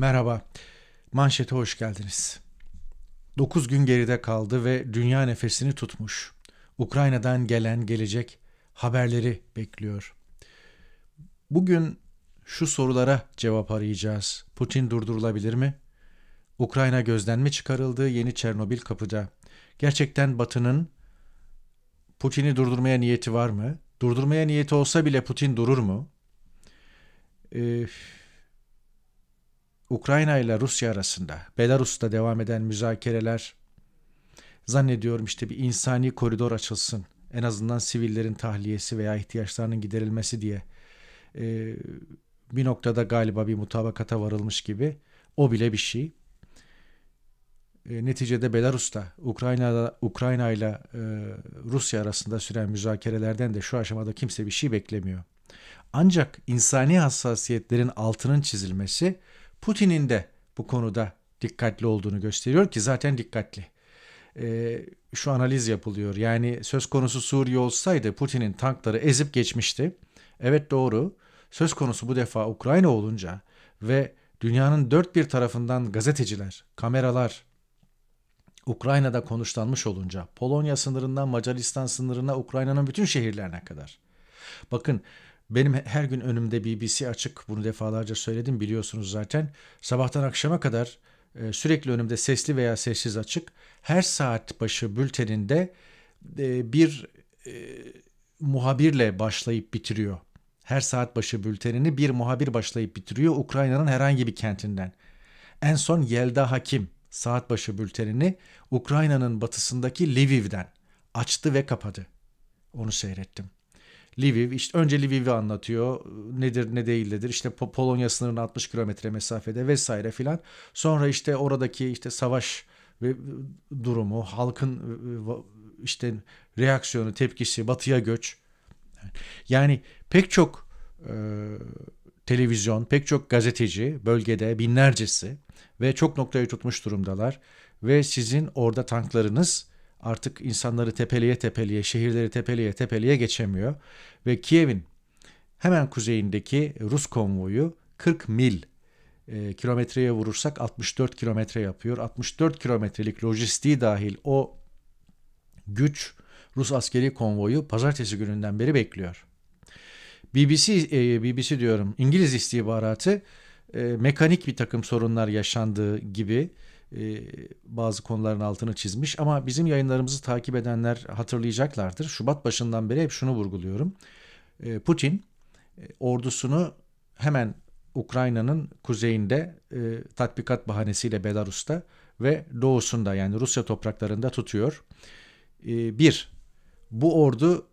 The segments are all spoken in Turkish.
Merhaba, manşete hoş geldiniz. 9 gün geride kaldı ve dünya nefesini tutmuş. Ukrayna'dan gelen gelecek haberleri bekliyor. Bugün şu sorulara cevap arayacağız. Putin durdurulabilir mi? Ukrayna gözden mi çıkarıldı? Yeni Çernobil kapıda. Gerçekten Batı'nın Putin'i durdurmaya niyeti var mı? Durdurmaya niyeti olsa bile Putin durur mu? Ee, Ukrayna ile Rusya arasında, Belarus'ta devam eden müzakereler zannediyorum işte bir insani koridor açılsın. En azından sivillerin tahliyesi veya ihtiyaçlarının giderilmesi diye e, bir noktada galiba bir mutabakata varılmış gibi. O bile bir şey. E, neticede Belarus'ta Ukrayna'da Ukrayna ile e, Rusya arasında süren müzakerelerden de şu aşamada kimse bir şey beklemiyor. Ancak insani hassasiyetlerin altının çizilmesi Putin'in de bu konuda dikkatli olduğunu gösteriyor ki zaten dikkatli. E, şu analiz yapılıyor. Yani söz konusu Suriye olsaydı Putin'in tankları ezip geçmişti. Evet doğru. Söz konusu bu defa Ukrayna olunca ve dünyanın dört bir tarafından gazeteciler, kameralar, Ukrayna'da konuşlanmış olunca Polonya sınırından Macaristan sınırına Ukrayna'nın bütün şehirlerine kadar. Bakın benim her gün önümde BBC açık. Bunu defalarca söyledim biliyorsunuz zaten. Sabahtan akşama kadar e, sürekli önümde sesli veya sessiz açık. Her saat başı bülteninde e, bir e, muhabirle başlayıp bitiriyor. Her saat başı bültenini bir muhabir başlayıp bitiriyor Ukrayna'nın herhangi bir kentinden. En son Yelda Hakim saat başı bültenini Ukrayna'nın batısındaki Lviv'den açtı ve kapadı. Onu seyrettim. Lviv işte önce Lviv'i anlatıyor nedir ne değildir işte Polonya sınırının 60 kilometre mesafede vesaire filan sonra işte oradaki işte savaş ve durumu halkın e, e, işte reaksiyonu tepkisi batıya göç yani pek çok e, televizyon pek çok gazeteci bölgede binlercesi ve çok noktayı tutmuş durumdalar ve sizin orada tanklarınız artık insanları tepeliye tepeliye, şehirleri tepeliye tepeliye geçemiyor. Ve Kiev'in hemen kuzeyindeki Rus konvoyu 40 mil e, kilometreye vurursak 64 kilometre yapıyor. 64 kilometrelik lojistiği dahil o güç Rus askeri konvoyu pazartesi gününden beri bekliyor. BBC, e, BBC diyorum İngiliz istihbaratı e, mekanik bir takım sorunlar yaşandığı gibi e, bazı konuların altını çizmiş ama bizim yayınlarımızı takip edenler hatırlayacaklardır. Şubat başından beri hep şunu vurguluyorum. E, Putin e, ordusunu hemen Ukrayna'nın kuzeyinde tatbikat bahanesiyle Belarus'ta ve doğusunda yani Rusya topraklarında tutuyor. Bir, bu ordu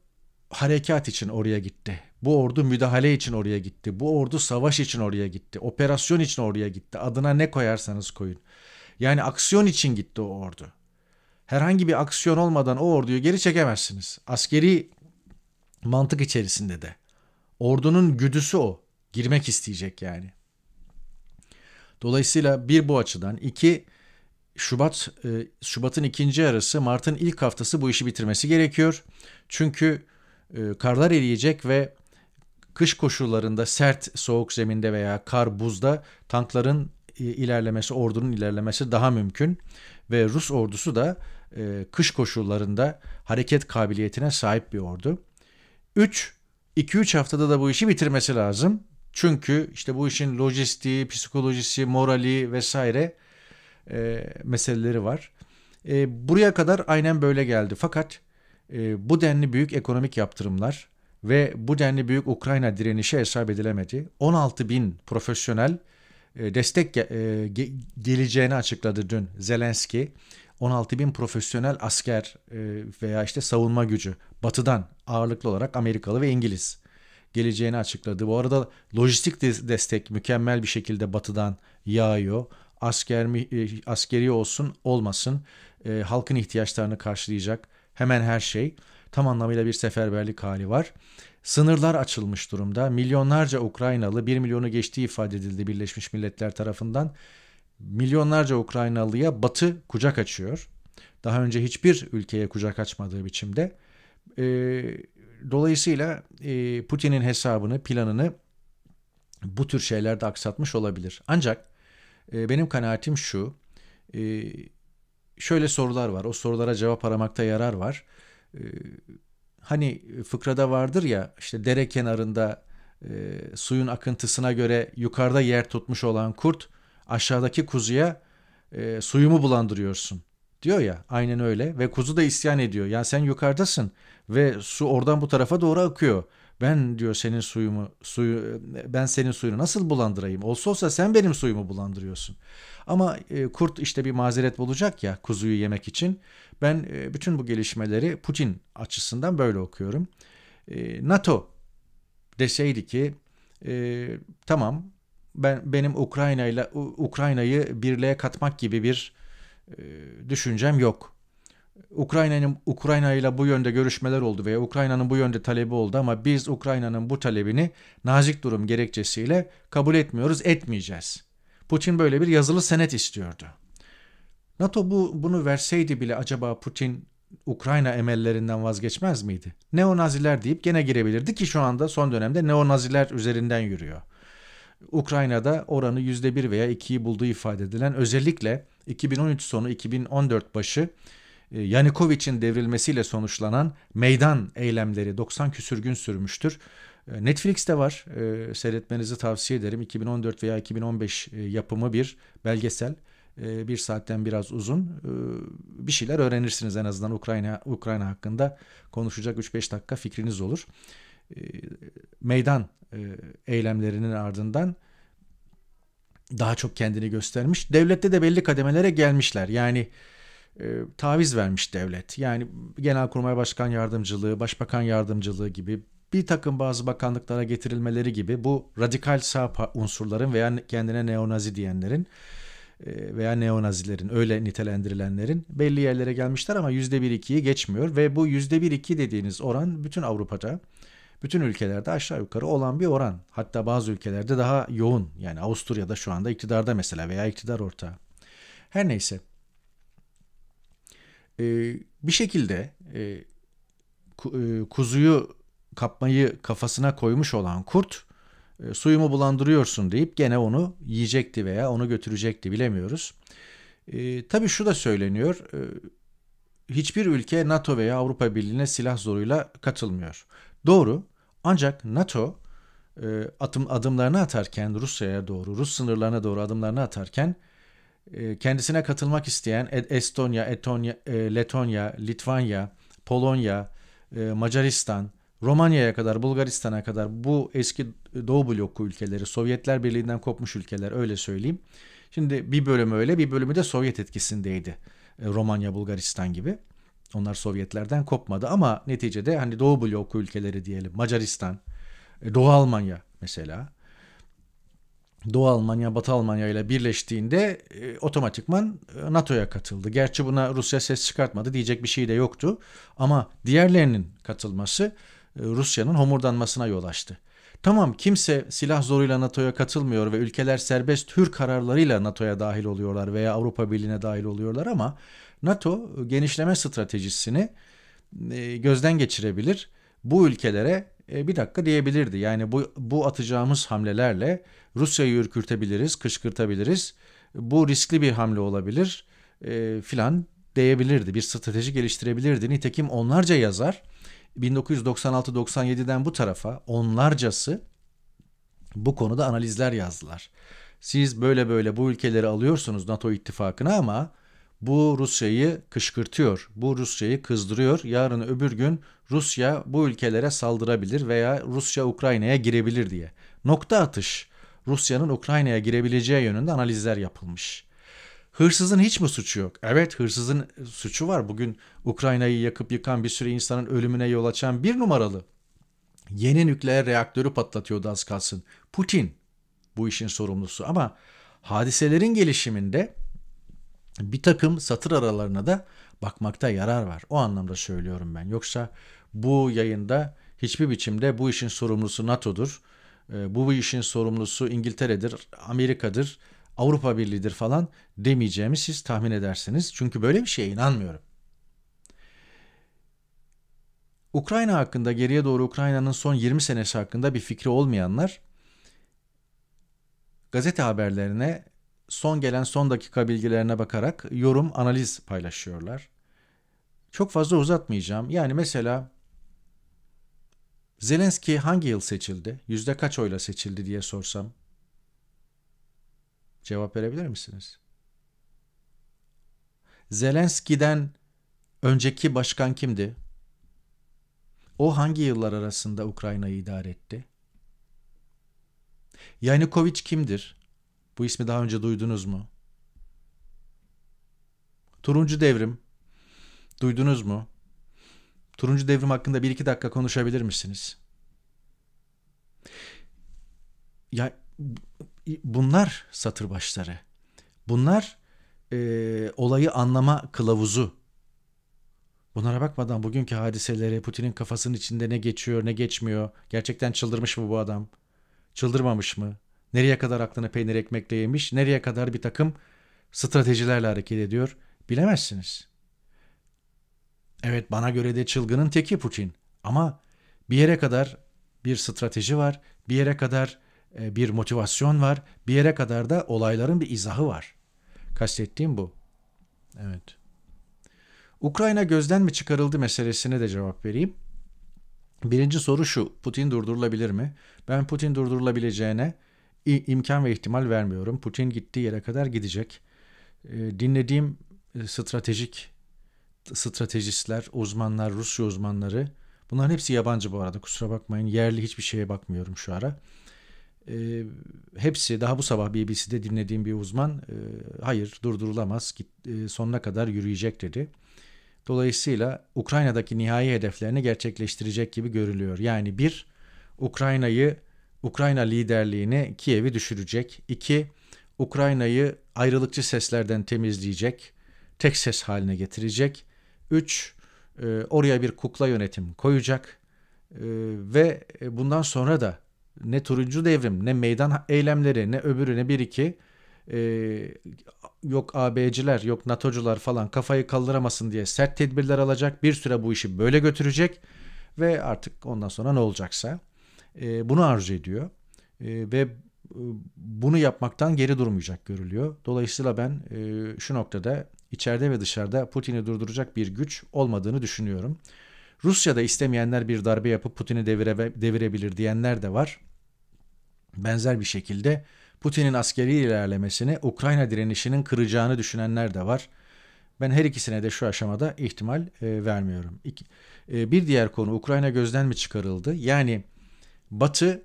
harekat için oraya gitti. Bu ordu müdahale için oraya gitti. Bu ordu savaş için oraya gitti. Operasyon için oraya gitti. Adına ne koyarsanız koyun. Yani aksiyon için gitti o ordu. Herhangi bir aksiyon olmadan o orduyu geri çekemezsiniz. Askeri mantık içerisinde de. Ordunun güdüsü o. Girmek isteyecek yani. Dolayısıyla bir bu açıdan, iki Şubat e, Şubat'ın ikinci arası Mart'ın ilk haftası bu işi bitirmesi gerekiyor. Çünkü e, karlar eriyecek ve kış koşullarında sert soğuk zeminde veya kar buzda tankların ilerlemesi, ordunun ilerlemesi daha mümkün ve Rus ordusu da e, kış koşullarında hareket kabiliyetine sahip bir ordu. 3 2-3 haftada da bu işi bitirmesi lazım. Çünkü işte bu işin lojistiği, psikolojisi, morali vesaire e, meseleleri var. E, buraya kadar aynen böyle geldi. Fakat e, bu denli büyük ekonomik yaptırımlar ve bu denli büyük Ukrayna direnişi hesap edilemedi. 16 bin profesyonel e, destek e, geleceğini açıkladı dün Zelenski. 16 bin profesyonel asker e, veya işte savunma gücü batıdan ağırlıklı olarak Amerikalı ve İngiliz geleceğini açıkladı. Bu arada lojistik destek mükemmel bir şekilde batıdan yağıyor. Asker askeri olsun olmasın halkın ihtiyaçlarını karşılayacak hemen her şey tam anlamıyla bir seferberlik hali var. Sınırlar açılmış durumda. Milyonlarca Ukraynalı, 1 milyonu geçtiği ifade edildi Birleşmiş Milletler tarafından. Milyonlarca Ukraynalıya Batı kucak açıyor. Daha önce hiçbir ülkeye kucak açmadığı biçimde. E, dolayısıyla e, Putin'in hesabını, planını bu tür şeylerde aksatmış olabilir. Ancak e, benim kanaatim şu. E, şöyle sorular var. O sorulara cevap aramakta yarar var. E, hani e, fıkrada vardır ya işte dere kenarında e, suyun akıntısına göre yukarıda yer tutmuş olan kurt aşağıdaki kuzuya e, suyumu bulandırıyorsun diyor ya aynen öyle ve kuzu da isyan ediyor. Yani sen yukarıdasın ve su oradan bu tarafa doğru akıyor. Ben diyor senin suyumu suyu ben senin suyunu nasıl bulandırayım? Olsa olsa sen benim suyumu bulandırıyorsun. Ama e, kurt işte bir mazeret bulacak ya kuzuyu yemek için. Ben e, bütün bu gelişmeleri Putin açısından böyle okuyorum. E, NATO deseydi ki e, tamam ben benim Ukrayna ile Ukrayna'yı birliğe katmak gibi bir e, düşüncem yok Ukrayna'nın Ukrayna ile bu yönde görüşmeler oldu veya Ukrayna'nın bu yönde talebi oldu ama biz Ukrayna'nın bu talebini nazik durum gerekçesiyle kabul etmiyoruz, etmeyeceğiz. Putin böyle bir yazılı senet istiyordu. NATO bu bunu verseydi bile acaba Putin Ukrayna emellerinden vazgeçmez miydi? Neonaziler deyip gene girebilirdi ki şu anda son dönemde neonaziler üzerinden yürüyor. Ukrayna'da oranı %1 veya 2'yi bulduğu ifade edilen özellikle 2013 sonu 2014 başı ee, Yanukovic'in devrilmesiyle sonuçlanan meydan eylemleri 90 küsür gün sürmüştür. Ee, Netflix'te var. Ee, seyretmenizi tavsiye ederim. 2014 veya 2015 e, yapımı bir belgesel. bir saatten biraz uzun. bir şeyler öğrenirsiniz en azından Ukrayna Ukrayna hakkında konuşacak 3-5 dakika fikriniz olur. meydan e, eylemlerinin ardından daha çok kendini göstermiş. Devlette de belli kademelere gelmişler. Yani e, taviz vermiş devlet. Yani Genelkurmay Başkan Yardımcılığı, Başbakan Yardımcılığı gibi bir takım bazı bakanlıklara getirilmeleri gibi bu radikal sağ unsurların veya kendine neonazi diyenlerin e, veya neonazilerin öyle nitelendirilenlerin belli yerlere gelmişler ama yüzde bir 2yi geçmiyor ve bu yüzde bir iki dediğiniz oran bütün Avrupa'da bütün ülkelerde aşağı yukarı olan bir oran. Hatta bazı ülkelerde daha yoğun yani Avusturya'da şu anda iktidarda mesela veya iktidar ortağı. Her neyse e, bir şekilde e, ku, e, kuzuyu kapmayı kafasına koymuş olan kurt e, suyumu bulandırıyorsun deyip gene onu yiyecekti veya onu götürecekti bilemiyoruz. E, tabii şu da söyleniyor. E, hiçbir ülke NATO veya Avrupa Birliği'ne silah zoruyla katılmıyor. Doğru. Ancak NATO e, atım adımlarını atarken Rusya'ya doğru, Rus sınırlarına doğru adımlarını atarken e, kendisine katılmak isteyen e, Estonya, Etonya, e, Letonya, Litvanya, Polonya, Macaristan, Romanya'ya kadar, Bulgaristan'a kadar bu eski Doğu bloku ülkeleri, Sovyetler Birliği'nden kopmuş ülkeler öyle söyleyeyim. Şimdi bir bölümü öyle, bir bölümü de Sovyet etkisindeydi. Romanya, Bulgaristan gibi. Onlar Sovyetlerden kopmadı ama neticede hani Doğu bloku ülkeleri diyelim. Macaristan, Doğu Almanya mesela Doğu Almanya, Batı Almanya ile birleştiğinde e, otomatikman e, NATO'ya katıldı. Gerçi buna Rusya ses çıkartmadı diyecek bir şey de yoktu. Ama diğerlerinin katılması e, Rusya'nın homurdanmasına yol açtı. Tamam kimse silah zoruyla NATO'ya katılmıyor ve ülkeler serbest tür kararlarıyla NATO'ya dahil oluyorlar veya Avrupa Birliği'ne dahil oluyorlar ama NATO genişleme stratejisini e, gözden geçirebilir. Bu ülkelere e, bir dakika diyebilirdi. Yani bu, bu atacağımız hamlelerle Rusya'yı ürkürtebiliriz, kışkırtabiliriz. Bu riskli bir hamle olabilir e, filan diyebilirdi. Bir strateji geliştirebilirdi. Nitekim onlarca yazar 1996-97'den bu tarafa onlarcası bu konuda analizler yazdılar. Siz böyle böyle bu ülkeleri alıyorsunuz NATO ittifakına ama bu Rusya'yı kışkırtıyor. Bu Rusya'yı kızdırıyor. Yarın öbür gün Rusya bu ülkelere saldırabilir veya Rusya Ukrayna'ya girebilir diye. Nokta atış. Rusya'nın Ukrayna'ya girebileceği yönünde analizler yapılmış. Hırsızın hiç mi suçu yok? Evet hırsızın suçu var. Bugün Ukrayna'yı yakıp yıkan bir sürü insanın ölümüne yol açan bir numaralı. Yeni nükleer reaktörü patlatıyordu az kalsın. Putin bu işin sorumlusu ama hadiselerin gelişiminde bir takım satır aralarına da bakmakta yarar var. O anlamda söylüyorum ben. Yoksa bu yayında hiçbir biçimde bu işin sorumlusu NATO'dur. Ee, bu işin sorumlusu İngiltere'dir, Amerika'dır, Avrupa Birliği'dir falan demeyeceğimi siz tahmin edersiniz. Çünkü böyle bir şeye inanmıyorum. Ukrayna hakkında geriye doğru Ukrayna'nın son 20 senesi hakkında bir fikri olmayanlar gazete haberlerine son gelen son dakika bilgilerine bakarak yorum, analiz paylaşıyorlar. Çok fazla uzatmayacağım. Yani mesela Zelenski hangi yıl seçildi? Yüzde kaç oyla seçildi diye sorsam cevap verebilir misiniz? Zelenski'den önceki başkan kimdi? O hangi yıllar arasında Ukrayna'yı idare etti? Yanukovic kimdir? Bu ismi daha önce duydunuz mu? Turuncu Devrim. Duydunuz mu? Turuncu Devrim hakkında bir iki dakika konuşabilir misiniz? Ya bunlar satır başları. Bunlar e, olayı anlama kılavuzu. Bunlara bakmadan bugünkü hadiseleri Putin'in kafasının içinde ne geçiyor ne geçmiyor. Gerçekten çıldırmış mı bu adam? Çıldırmamış mı? Nereye kadar aklını peynir ekmekle yemiş, nereye kadar bir takım stratejilerle hareket ediyor bilemezsiniz. Evet bana göre de çılgının teki Putin ama bir yere kadar bir strateji var, bir yere kadar e, bir motivasyon var, bir yere kadar da olayların bir izahı var. Kastettiğim bu. Evet. Ukrayna gözden mi çıkarıldı meselesine de cevap vereyim. Birinci soru şu, Putin durdurulabilir mi? Ben Putin durdurulabileceğine imkan ve ihtimal vermiyorum. Putin gittiği yere kadar gidecek. E, dinlediğim e, stratejik stratejistler, uzmanlar, Rusya uzmanları bunların hepsi yabancı bu arada kusura bakmayın. Yerli hiçbir şeye bakmıyorum şu ara. E, hepsi daha bu sabah BBC'de dinlediğim bir uzman e, hayır durdurulamaz git, e, sonuna kadar yürüyecek dedi. Dolayısıyla Ukrayna'daki nihai hedeflerini gerçekleştirecek gibi görülüyor. Yani bir Ukrayna'yı Ukrayna liderliğini Kiev'i düşürecek. 2. Ukrayna'yı ayrılıkçı seslerden temizleyecek, tek ses haline getirecek. 3. E, oraya bir kukla yönetim koyacak e, ve e, bundan sonra da ne turuncu devrim ne meydan eylemleri ne öbürü ne bir iki e, yok AB'ciler yok NATO'cular falan kafayı kaldıramasın diye sert tedbirler alacak. Bir süre bu işi böyle götürecek ve artık ondan sonra ne olacaksa e, bunu arzu ediyor ee, e, ve bunu yapmaktan geri durmayacak görülüyor. Dolayısıyla ben e, şu noktada içeride ve dışarıda Putin'i durduracak bir güç olmadığını düşünüyorum. Rusya'da istemeyenler bir darbe yapıp Putin'i devire, devirebilir diyenler de var. Benzer bir şekilde Putin'in askeri ilerlemesini Ukrayna direnişinin kıracağını düşünenler de var. Ben her ikisine de şu aşamada ihtimal e, vermiyorum. İki, e, bir diğer konu Ukrayna gözden mi çıkarıldı? Yani Batı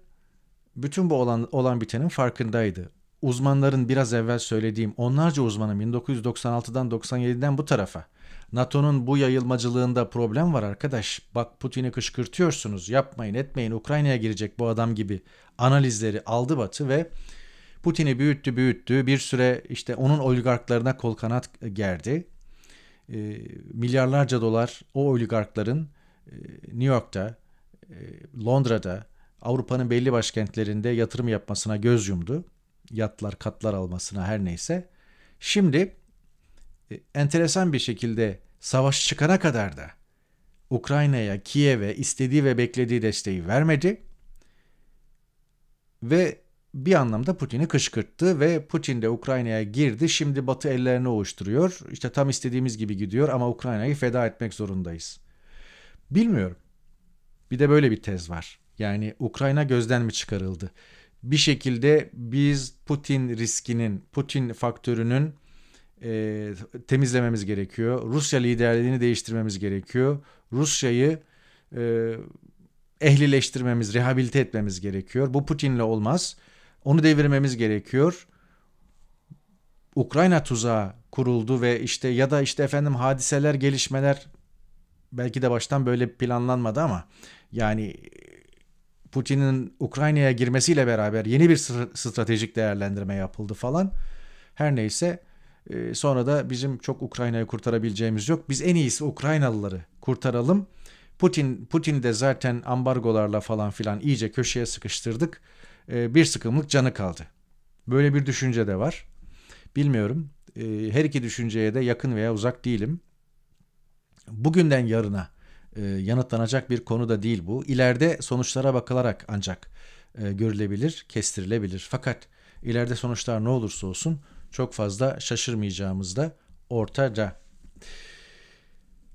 bütün bu olan, olan bitenin farkındaydı. Uzmanların biraz evvel söylediğim onlarca uzmanın 1996'dan 97'den bu tarafa NATO'nun bu yayılmacılığında problem var arkadaş. Bak Putin'i kışkırtıyorsunuz. Yapmayın, etmeyin. Ukrayna'ya girecek bu adam gibi analizleri aldı Batı ve Putin'i büyüttü, büyüttü. Bir süre işte onun oligarklarına kol kanat gerdi. E, milyarlarca dolar o oligarkların e, New York'ta, e, Londra'da, Avrupa'nın belli başkentlerinde yatırım yapmasına göz yumdu. Yatlar, katlar almasına her neyse. Şimdi e, enteresan bir şekilde savaş çıkana kadar da Ukrayna'ya, Kiev'e istediği ve beklediği desteği vermedi. Ve bir anlamda Putin'i kışkırttı ve Putin de Ukrayna'ya girdi. Şimdi Batı ellerini oluşturuyor. İşte tam istediğimiz gibi gidiyor ama Ukrayna'yı feda etmek zorundayız. Bilmiyorum. Bir de böyle bir tez var. Yani Ukrayna gözden mi çıkarıldı? Bir şekilde biz Putin riskinin, Putin faktörünün e, temizlememiz gerekiyor. Rusya liderliğini değiştirmemiz gerekiyor. Rusya'yı e, ehlileştirmemiz, rehabilite etmemiz gerekiyor. Bu Putin'le olmaz. Onu devirmemiz gerekiyor. Ukrayna tuzağı kuruldu ve işte ya da işte efendim hadiseler, gelişmeler belki de baştan böyle planlanmadı ama yani Putin'in Ukrayna'ya girmesiyle beraber yeni bir stratejik değerlendirme yapıldı falan. Her neyse e, sonra da bizim çok Ukrayna'yı kurtarabileceğimiz yok. Biz en iyisi Ukraynalıları kurtaralım. Putin Putin de zaten ambargolarla falan filan iyice köşeye sıkıştırdık. E, bir sıkımlık canı kaldı. Böyle bir düşünce de var. Bilmiyorum. E, her iki düşünceye de yakın veya uzak değilim. Bugünden yarına e, yanıtlanacak bir konu da değil bu. İleride sonuçlara bakılarak ancak e, görülebilir, kestirilebilir. Fakat ileride sonuçlar ne olursa olsun çok fazla şaşırmayacağımız da ortada.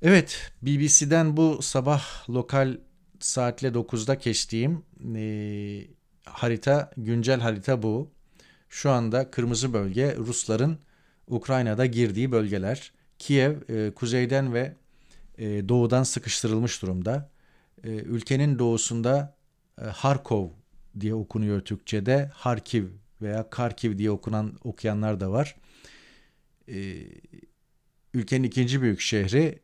Evet, BBC'den bu sabah lokal saatle 9'da keştiğim e, harita, güncel harita bu. Şu anda kırmızı bölge Rusların Ukrayna'da girdiği bölgeler. Kiev e, kuzeyden ve e, doğudan sıkıştırılmış durumda. E, ülkenin doğusunda e, Harkov diye okunuyor Türkçe'de. Harkiv veya Karkiv diye okunan okuyanlar da var. ülkenin ikinci büyük şehri.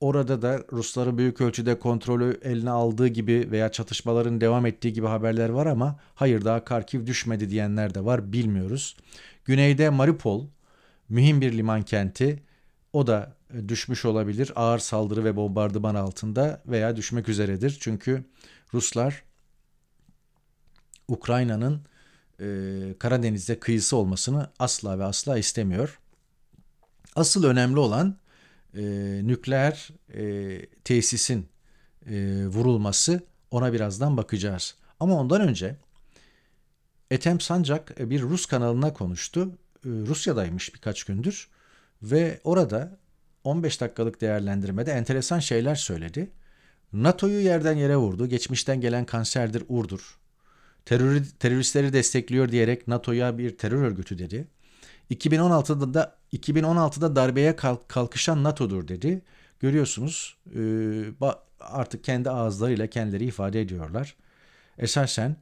Orada da Rusların büyük ölçüde kontrolü eline aldığı gibi veya çatışmaların devam ettiği gibi haberler var ama hayır daha Karkiv düşmedi diyenler de var bilmiyoruz. Güneyde Maripol mühim bir liman kenti. O da düşmüş olabilir ağır saldırı ve bombardıman altında veya düşmek üzeredir. Çünkü Ruslar Ukrayna'nın e, Karadeniz'de kıyısı olmasını asla ve asla istemiyor. Asıl önemli olan e, nükleer e, tesisin e, vurulması ona birazdan bakacağız. Ama ondan önce Etem Sancak e, bir Rus kanalına konuştu. E, Rusya'daymış birkaç gündür ve orada 15 dakikalık değerlendirmede enteresan şeyler söyledi. NATO'yu yerden yere vurdu. Geçmişten gelen kanserdir, urdur. Terör, teröristleri destekliyor diyerek NATO'ya bir terör örgütü dedi. 2016'da da 2016'da darbeye kalkışan NATO'dur dedi. Görüyorsunuz e, artık kendi ağızlarıyla kendileri ifade ediyorlar. Esasen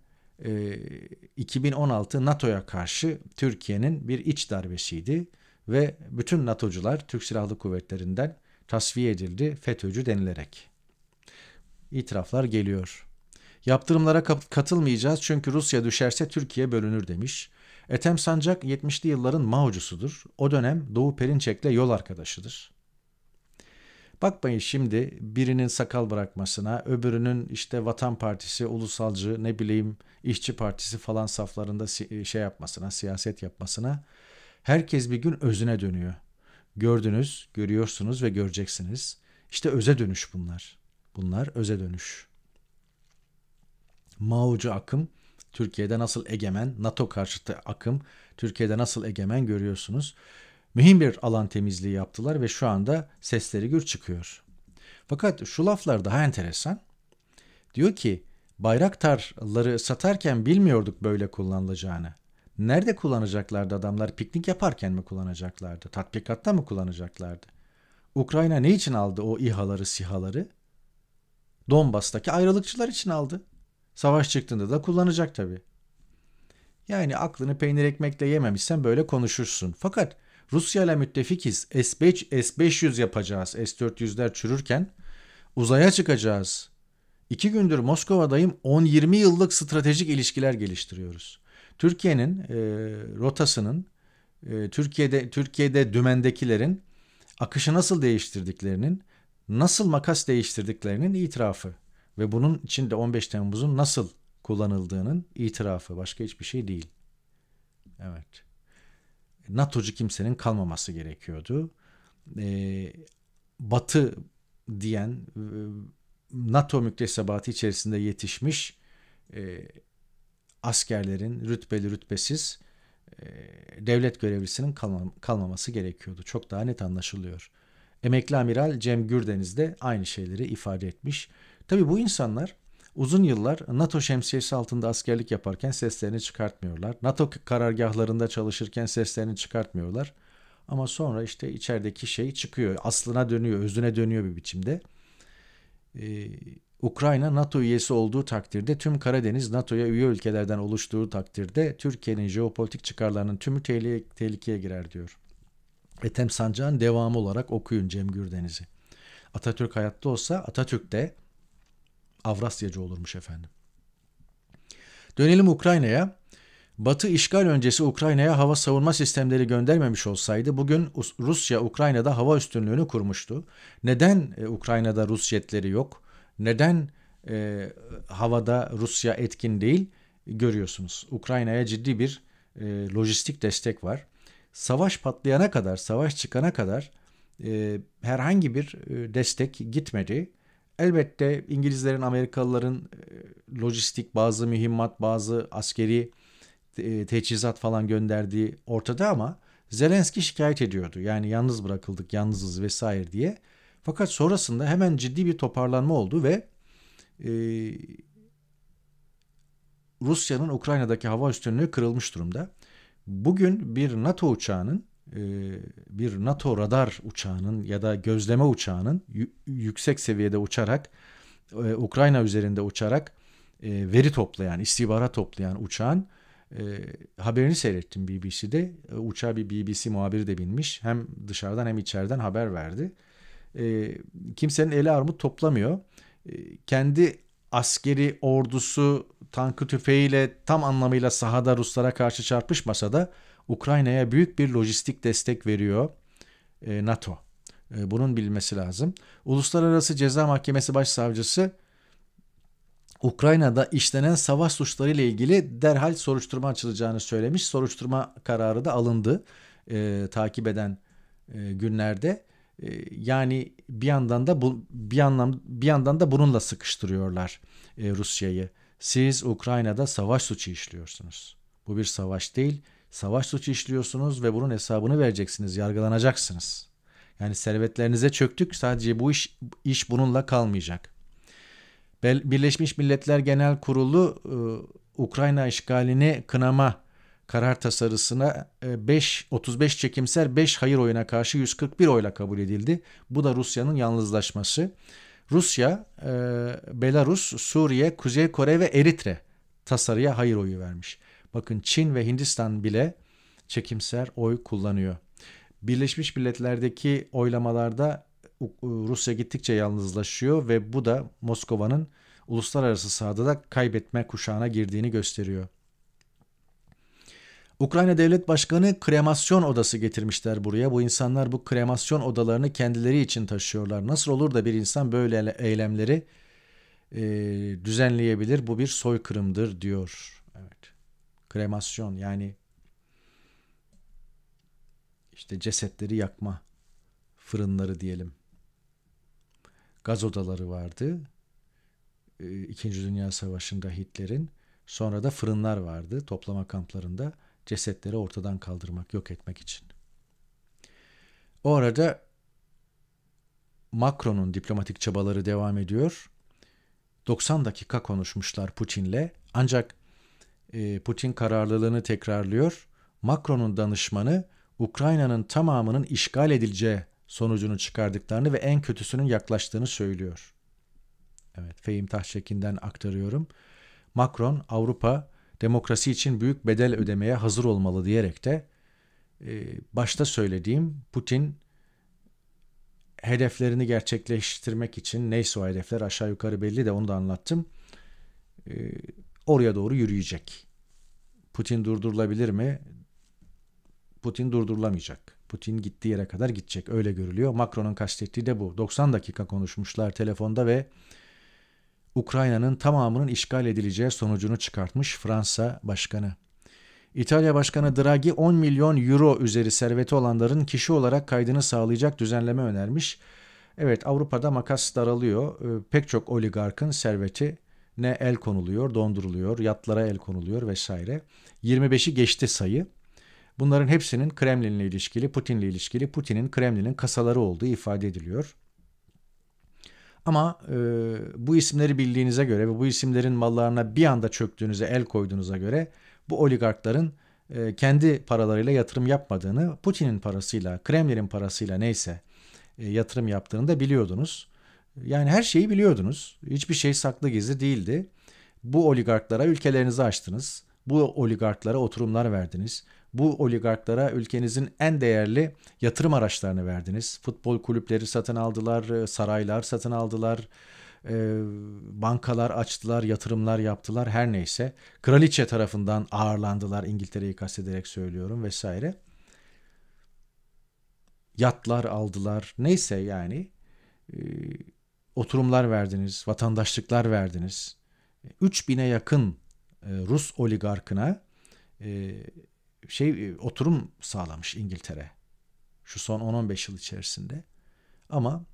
2016 e, NATO'ya karşı Türkiye'nin bir iç darbesiydi ve bütün NATO'cular Türk Silahlı Kuvvetleri'nden tasfiye edildi FETÖ'cü denilerek. İtiraflar geliyor. Yaptırımlara katılmayacağız çünkü Rusya düşerse Türkiye bölünür demiş. Ethem Sancak 70'li yılların Mao'cusudur. O dönem Doğu Perinçek'le yol arkadaşıdır. Bakmayın şimdi birinin sakal bırakmasına, öbürünün işte Vatan Partisi, ulusalcı, ne bileyim İşçi partisi falan saflarında şey yapmasına, siyaset yapmasına. Herkes bir gün özüne dönüyor. Gördünüz, görüyorsunuz ve göreceksiniz. İşte öze dönüş bunlar. Bunlar öze dönüş. Maucu akım Türkiye'de nasıl egemen, NATO karşıtı akım Türkiye'de nasıl egemen görüyorsunuz. Mühim bir alan temizliği yaptılar ve şu anda sesleri gür çıkıyor. Fakat şu laflar daha enteresan. Diyor ki bayraktarları satarken bilmiyorduk böyle kullanılacağını. Nerede kullanacaklardı adamlar? Piknik yaparken mi kullanacaklardı? Tatbikatta mı kullanacaklardı? Ukrayna ne için aldı o İHA'ları, SİHA'ları? Donbas'taki ayrılıkçılar için aldı. Savaş çıktığında da kullanacak tabii. Yani aklını peynir ekmekle yememişsen böyle konuşursun. Fakat Rusya ile müttefikiz. S-5, S-500 yapacağız. S-400'ler çürürken uzaya çıkacağız. İki gündür Moskova'dayım. 10-20 yıllık stratejik ilişkiler geliştiriyoruz. Türkiye'nin e, rotasının e, Türkiye'de Türkiye'de dümendekilerin akışı nasıl değiştirdiklerinin, nasıl makas değiştirdiklerinin itirafı ve bunun içinde 15 Temmuz'un nasıl kullanıldığının itirafı başka hiçbir şey değil. Evet. NATO'cu kimsenin kalmaması gerekiyordu. Ee, batı diyen e, NATO müktesebatı içerisinde yetişmiş e, askerlerin rütbeli rütbesiz e, devlet görevlisinin kalma, kalmaması gerekiyordu. Çok daha net anlaşılıyor. Emekli amiral Cem Gürdeniz de aynı şeyleri ifade etmiş. Tabii bu insanlar uzun yıllar NATO şemsiyesi altında askerlik yaparken seslerini çıkartmıyorlar. NATO karargahlarında çalışırken seslerini çıkartmıyorlar. Ama sonra işte içerideki şey çıkıyor. Aslına dönüyor, özüne dönüyor bir biçimde. E, Ukrayna NATO üyesi olduğu takdirde tüm Karadeniz NATO'ya üye ülkelerden oluştuğu takdirde Türkiye'nin jeopolitik çıkarlarının tümü tehlike, tehlikeye girer diyor. Ethem Sancağ'ın devamı olarak okuyun Cem Gürdeniz'i. Atatürk hayatta olsa Atatürk de Avrasyacı olurmuş efendim. Dönelim Ukrayna'ya. Batı işgal öncesi Ukrayna'ya hava savunma sistemleri göndermemiş olsaydı bugün Rusya Ukrayna'da hava üstünlüğünü kurmuştu. Neden e, Ukrayna'da Rus jetleri yok? neden e, havada Rusya etkin değil görüyorsunuz. Ukrayna'ya ciddi bir e, lojistik destek var. Savaş patlayana kadar, savaş çıkana kadar e, herhangi bir e, destek gitmedi. Elbette İngilizlerin, Amerikalıların e, lojistik, bazı mühimmat, bazı askeri e, teçhizat falan gönderdiği ortada ama Zelenski şikayet ediyordu. Yani yalnız bırakıldık, yalnızız vesaire diye. Fakat sonrasında hemen ciddi bir toparlanma oldu ve e, Rusya'nın Ukrayna'daki hava üstünlüğü kırılmış durumda. Bugün bir NATO uçağının e, bir NATO radar uçağının ya da gözleme uçağının yüksek seviyede uçarak e, Ukrayna üzerinde uçarak e, veri toplayan, istihbarat toplayan uçağın haberini seyrettim BBC'de. Uçağa bir BBC muhabiri de binmiş. Hem dışarıdan hem içeriden haber verdi e, kimsenin eli armut toplamıyor. E, kendi askeri ordusu tankı tüfeğiyle tam anlamıyla sahada Ruslara karşı çarpışmasa da Ukrayna'ya büyük bir lojistik destek veriyor e, NATO. E, bunun bilmesi lazım. Uluslararası Ceza Mahkemesi Başsavcısı Ukrayna'da işlenen savaş suçları ile ilgili derhal soruşturma açılacağını söylemiş. Soruşturma kararı da alındı e, takip eden e, günlerde. Ee, yani bir yandan da bu bir anlam bir yandan da bununla sıkıştırıyorlar e, Rusya'yı. Siz Ukrayna'da savaş suçu işliyorsunuz. Bu bir savaş değil. Savaş suçu işliyorsunuz ve bunun hesabını vereceksiniz, yargılanacaksınız. Yani servetlerinize çöktük. Sadece bu iş iş bununla kalmayacak. Birleşmiş Milletler Genel Kurulu e, Ukrayna işgalini kınama karar tasarısına 5 35 çekimser 5 hayır oyuna karşı 141 oyla kabul edildi. Bu da Rusya'nın yalnızlaşması. Rusya, e, Belarus, Suriye, Kuzey Kore ve Eritre tasarıya hayır oyu vermiş. Bakın Çin ve Hindistan bile çekimser oy kullanıyor. Birleşmiş Milletler'deki oylamalarda e, Rusya gittikçe yalnızlaşıyor ve bu da Moskova'nın uluslararası sahada da kaybetme kuşağına girdiğini gösteriyor. Ukrayna Devlet Başkanı kremasyon odası getirmişler buraya. Bu insanlar bu kremasyon odalarını kendileri için taşıyorlar. Nasıl olur da bir insan böyle eylemleri e, düzenleyebilir? Bu bir soykırımdır diyor. Evet. Kremasyon yani işte cesetleri yakma fırınları diyelim. Gaz odaları vardı. E, İkinci Dünya Savaşı'nda Hitler'in. Sonra da fırınlar vardı toplama kamplarında cesetleri ortadan kaldırmak, yok etmek için. O arada Macron'un diplomatik çabaları devam ediyor. 90 dakika konuşmuşlar Putin'le ancak e, Putin kararlılığını tekrarlıyor. Macron'un danışmanı Ukrayna'nın tamamının işgal edileceği sonucunu çıkardıklarını ve en kötüsünün yaklaştığını söylüyor. Evet, Fehim Tahşekin'den aktarıyorum. Macron Avrupa demokrasi için büyük bedel ödemeye hazır olmalı diyerek de e, başta söylediğim Putin hedeflerini gerçekleştirmek için neyse o hedefler aşağı yukarı belli de onu da anlattım. E, oraya doğru yürüyecek. Putin durdurulabilir mi? Putin durdurulamayacak. Putin gittiği yere kadar gidecek öyle görülüyor. Macron'un kastettiği de bu. 90 dakika konuşmuşlar telefonda ve Ukrayna'nın tamamının işgal edileceği sonucunu çıkartmış Fransa Başkanı. İtalya Başkanı Draghi 10 milyon euro üzeri serveti olanların kişi olarak kaydını sağlayacak düzenleme önermiş. Evet Avrupa'da makas daralıyor. Ee, pek çok oligarkın serveti ne el konuluyor, donduruluyor, yatlara el konuluyor vesaire. 25'i geçti sayı. Bunların hepsinin Kremlin'le ilişkili, Putin'le ilişkili, Putin'in Kremlin'in kasaları olduğu ifade ediliyor. Ama e, bu isimleri bildiğinize göre ve bu isimlerin mallarına bir anda çöktüğünüze, el koyduğunuza göre bu oligarkların e, kendi paralarıyla yatırım yapmadığını, Putin'in parasıyla, Kremlin'in parasıyla neyse e, yatırım yaptığını da biliyordunuz. Yani her şeyi biliyordunuz. Hiçbir şey saklı gizli değildi. Bu oligarklara ülkelerinizi açtınız. Bu oligarklara oturumlar verdiniz. Bu oligarklara ülkenizin en değerli yatırım araçlarını verdiniz. Futbol kulüpleri satın aldılar, e, saraylar satın aldılar, e, bankalar açtılar, yatırımlar yaptılar her neyse. Kraliçe tarafından ağırlandılar İngiltere'yi kastederek söylüyorum vesaire. Yatlar aldılar neyse yani e, oturumlar verdiniz, vatandaşlıklar verdiniz. 3000'e yakın Rus oligarkına şey e, oturum sağlamış İngiltere şu son 10-15 yıl içerisinde. Ama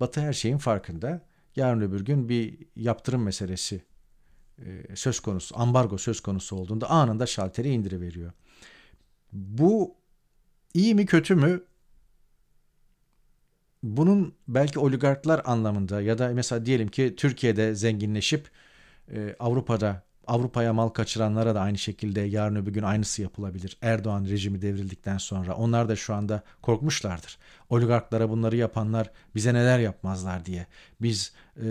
Batı her şeyin farkında. Yarın öbür gün bir yaptırım meselesi e, söz konusu, ambargo söz konusu olduğunda anında şalteri indiriveriyor. Bu iyi mi kötü mü? Bunun belki oligarklar anlamında ya da mesela diyelim ki Türkiye'de zenginleşip e, Avrupa'da Avrupa'ya mal kaçıranlara da aynı şekilde yarın öbür gün aynısı yapılabilir. Erdoğan rejimi devrildikten sonra onlar da şu anda korkmuşlardır. Oligarklara bunları yapanlar bize neler yapmazlar diye. Biz e,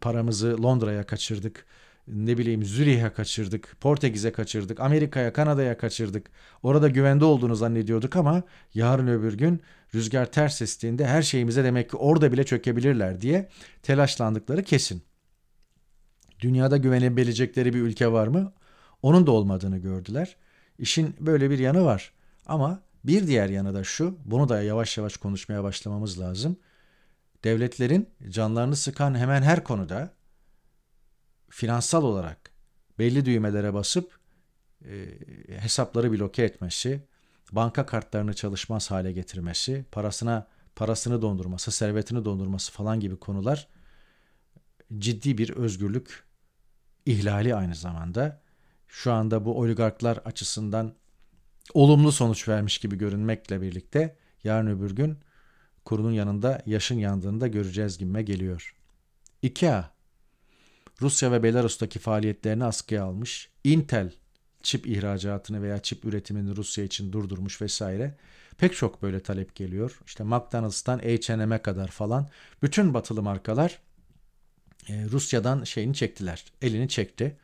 paramızı Londra'ya kaçırdık ne bileyim Zürih'e kaçırdık, Portekiz'e kaçırdık, Amerika'ya, Kanada'ya kaçırdık. Orada güvende olduğunu zannediyorduk ama yarın öbür gün rüzgar ters estiğinde her şeyimize demek ki orada bile çökebilirler diye telaşlandıkları kesin. Dünyada güvenebilecekleri bir ülke var mı? Onun da olmadığını gördüler. İşin böyle bir yanı var. Ama bir diğer yanı da şu, bunu da yavaş yavaş konuşmaya başlamamız lazım. Devletlerin canlarını sıkan hemen her konuda finansal olarak belli düğmelere basıp e, hesapları bloke etmesi, banka kartlarını çalışmaz hale getirmesi, parasına parasını dondurması, servetini dondurması falan gibi konular ciddi bir özgürlük ihlali aynı zamanda. Şu anda bu oligarklar açısından olumlu sonuç vermiş gibi görünmekle birlikte yarın öbür gün kurunun yanında yaşın yandığını da göreceğiz gibime geliyor. IKEA Rusya ve Belarus'taki faaliyetlerini askıya almış. Intel çip ihracatını veya çip üretimini Rusya için durdurmuş vesaire. Pek çok böyle talep geliyor. İşte McDonald's'tan H&M'e kadar falan bütün batılı markalar e, Rusya'dan şeyini çektiler. Elini çekti.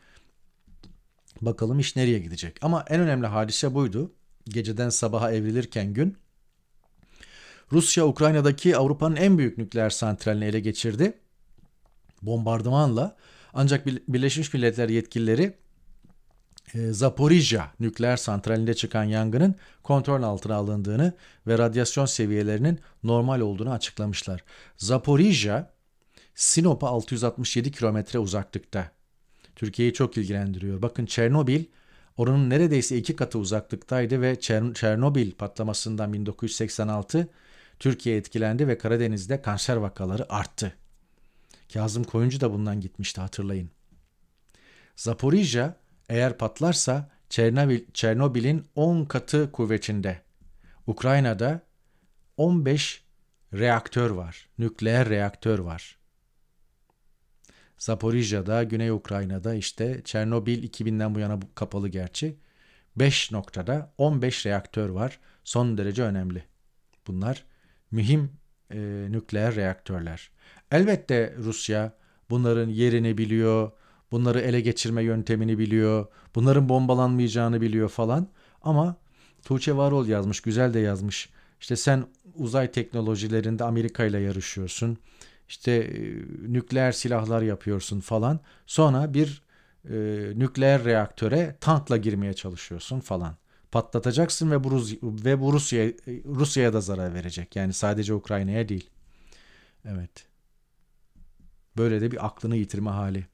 Bakalım iş nereye gidecek. Ama en önemli hadise buydu. Geceden sabaha evrilirken gün. Rusya Ukrayna'daki Avrupa'nın en büyük nükleer santralini ele geçirdi. Bombardımanla. Ancak Birleşmiş Milletler yetkilileri e, Zaporijya nükleer santralinde çıkan yangının kontrol altına alındığını ve radyasyon seviyelerinin normal olduğunu açıklamışlar. Zaporijya Sinop'a 667 kilometre uzaklıkta. Türkiye'yi çok ilgilendiriyor. Bakın Çernobil oranın neredeyse iki katı uzaklıktaydı ve Çer- Çernobil patlamasından 1986 Türkiye etkilendi ve Karadeniz'de kanser vakaları arttı. Kazım Koyuncu da bundan gitmişti hatırlayın. Zaporijya eğer patlarsa Çernobil, Çernobil'in 10 katı kuvvetinde. Ukrayna'da 15 reaktör var. Nükleer reaktör var. Zaporijya'da, Güney Ukrayna'da işte Çernobil 2000'den bu yana kapalı gerçi. 5 noktada 15 reaktör var. Son derece önemli. Bunlar mühim e, nükleer reaktörler. Elbette Rusya bunların yerini biliyor, bunları ele geçirme yöntemini biliyor, bunların bombalanmayacağını biliyor falan. Ama Tuğçe Varol yazmış, güzel de yazmış. İşte sen uzay teknolojilerinde Amerika ile yarışıyorsun işte e, nükleer silahlar yapıyorsun falan. Sonra bir e, nükleer reaktöre tankla girmeye çalışıyorsun falan. Patlatacaksın ve bu, Rus ve bu Rusya e, Rusya'ya da zarar verecek. Yani sadece Ukrayna'ya değil. Evet. Böyle de bir aklını yitirme hali.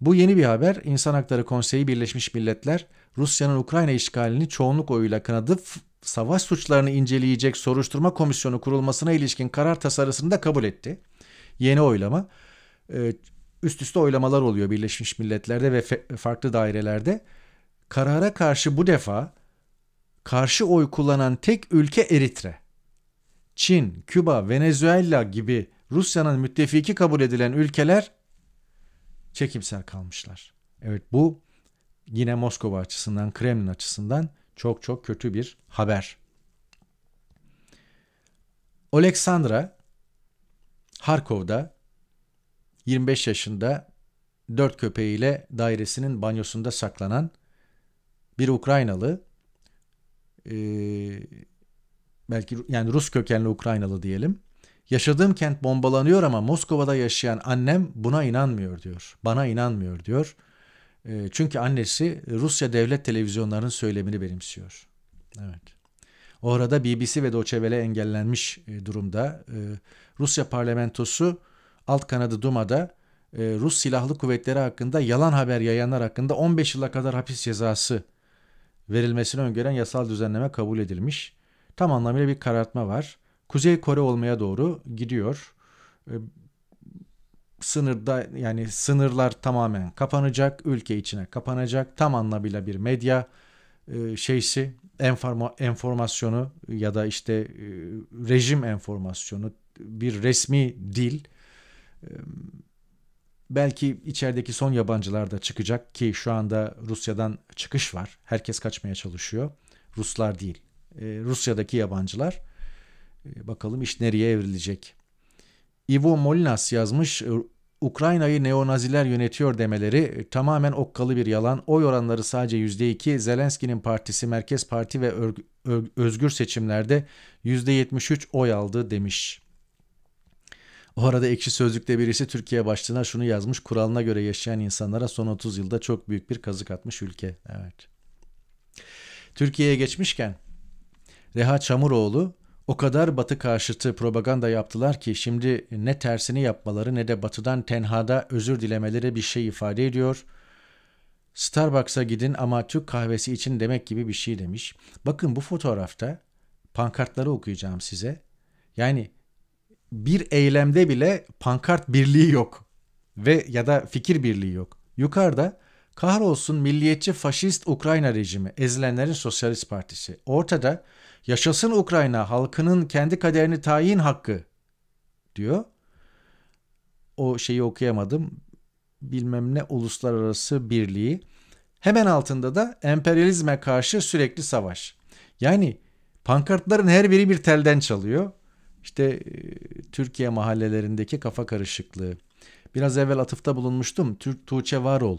Bu yeni bir haber. İnsan Hakları Konseyi Birleşmiş Milletler Rusya'nın Ukrayna işgalini çoğunluk oyuyla kınadı savaş suçlarını inceleyecek soruşturma komisyonu kurulmasına ilişkin karar tasarısını da kabul etti. Yeni oylama. E, üst üste oylamalar oluyor Birleşmiş Milletler'de ve farklı dairelerde. Karara karşı bu defa karşı oy kullanan tek ülke Eritre. Çin, Küba, Venezuela gibi Rusya'nın müttefiki kabul edilen ülkeler çekimsel kalmışlar. Evet bu yine Moskova açısından, Kremlin açısından çok çok kötü bir haber. Oleksandra Harkov'da 25 yaşında dört köpeğiyle dairesinin banyosunda saklanan bir Ukraynalı e, belki yani Rus kökenli Ukraynalı diyelim. Yaşadığım kent bombalanıyor ama Moskova'da yaşayan annem buna inanmıyor diyor. Bana inanmıyor diyor. Ee, çünkü annesi Rusya devlet televizyonlarının söylemini benimsiyor. Evet. Orada BBC ve Deutsche engellenmiş e, durumda. Ee, Rusya parlamentosu alt kanadı Duma'da e, Rus silahlı kuvvetleri hakkında yalan haber yayanlar hakkında 15 yıla kadar hapis cezası verilmesini öngören yasal düzenleme kabul edilmiş. Tam anlamıyla bir karartma var. Kuzey Kore olmaya doğru gidiyor. Ee, sınırda yani sınırlar tamamen kapanacak, ülke içine kapanacak tam anlamıyla bir medya e, şeysi enforma, enformasyonu ya da işte e, rejim enformasyonu bir resmi dil e, belki içerideki son yabancılar da çıkacak ki şu anda Rusya'dan çıkış var. Herkes kaçmaya çalışıyor. Ruslar değil. E, Rusya'daki yabancılar. E, bakalım iş nereye evrilecek. Ivo Molinas yazmış ee, Ukrayna'yı neonaziler yönetiyor demeleri e, tamamen okkalı bir yalan. Oy oranları sadece %2. Zelenski'nin partisi Merkez Parti ve özgür seçimlerde %73 oy aldı demiş. O arada ekşi sözlükte birisi Türkiye başlığına şunu yazmış. Kuralına göre yaşayan insanlara son 30 yılda çok büyük bir kazık atmış ülke. Evet. Türkiye'ye geçmişken Reha Çamuroğlu o kadar batı karşıtı propaganda yaptılar ki şimdi ne tersini yapmaları ne de batıdan tenhada özür dilemeleri bir şey ifade ediyor. Starbucks'a gidin ama Türk kahvesi için demek gibi bir şey demiş. Bakın bu fotoğrafta pankartları okuyacağım size. Yani bir eylemde bile pankart birliği yok ve ya da fikir birliği yok. Yukarıda kahrolsun milliyetçi faşist Ukrayna rejimi, ezilenlerin sosyalist partisi. Ortada Yaşasın Ukrayna halkının kendi kaderini tayin hakkı diyor. O şeyi okuyamadım. Bilmem ne uluslararası birliği. Hemen altında da emperyalizme karşı sürekli savaş. Yani pankartların her biri bir telden çalıyor. İşte e, Türkiye mahallelerindeki kafa karışıklığı. Biraz evvel atıfta bulunmuştum. Türk Tuğçe Varol.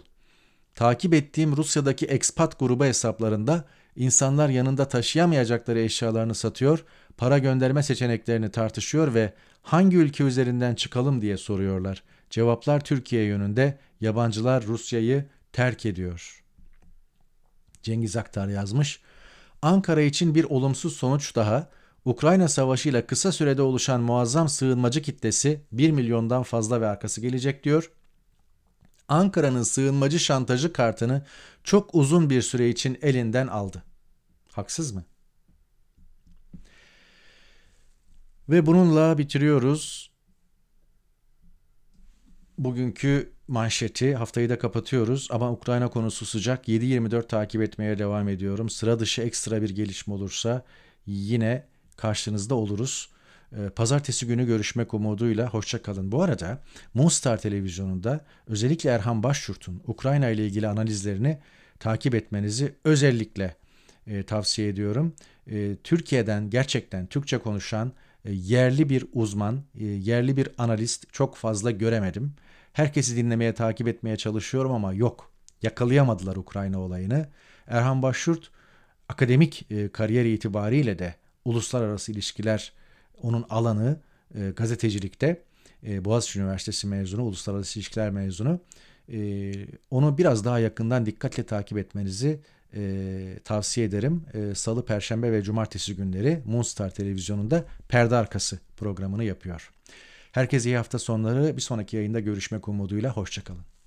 Takip ettiğim Rusya'daki ekspat grubu hesaplarında İnsanlar yanında taşıyamayacakları eşyalarını satıyor, para gönderme seçeneklerini tartışıyor ve hangi ülke üzerinden çıkalım diye soruyorlar. Cevaplar Türkiye yönünde, yabancılar Rusya'yı terk ediyor. Cengiz Aktar yazmış. Ankara için bir olumsuz sonuç daha, Ukrayna Savaşı ile kısa sürede oluşan muazzam sığınmacı kitlesi 1 milyondan fazla ve arkası gelecek diyor. Ankara'nın sığınmacı şantajı kartını çok uzun bir süre için elinden aldı. Haksız mı? Ve bununla bitiriyoruz. Bugünkü manşeti haftayı da kapatıyoruz ama Ukrayna konusu sıcak. 7-24 takip etmeye devam ediyorum. Sıra dışı ekstra bir gelişme olursa yine karşınızda oluruz. Ee, pazartesi günü görüşmek umuduyla hoşça kalın. Bu arada Monstar Televizyonu'nda özellikle Erhan Başçurt'un Ukrayna ile ilgili analizlerini takip etmenizi özellikle e, tavsiye ediyorum. E, Türkiye'den gerçekten Türkçe konuşan e, yerli bir uzman, e, yerli bir analist çok fazla göremedim. Herkesi dinlemeye, takip etmeye çalışıyorum ama yok. Yakalayamadılar Ukrayna olayını. Erhan Başşurt akademik e, kariyer itibariyle de uluslararası ilişkiler onun alanı e, gazetecilikte. E, Boğaziçi Üniversitesi mezunu, uluslararası ilişkiler mezunu. E, onu biraz daha yakından dikkatle takip etmenizi e, tavsiye ederim. E, Salı, Perşembe ve Cumartesi günleri Moonstar Televizyonu'nda Perde Arkası programını yapıyor. Herkese iyi hafta sonları. Bir sonraki yayında görüşmek umuduyla. Hoşçakalın.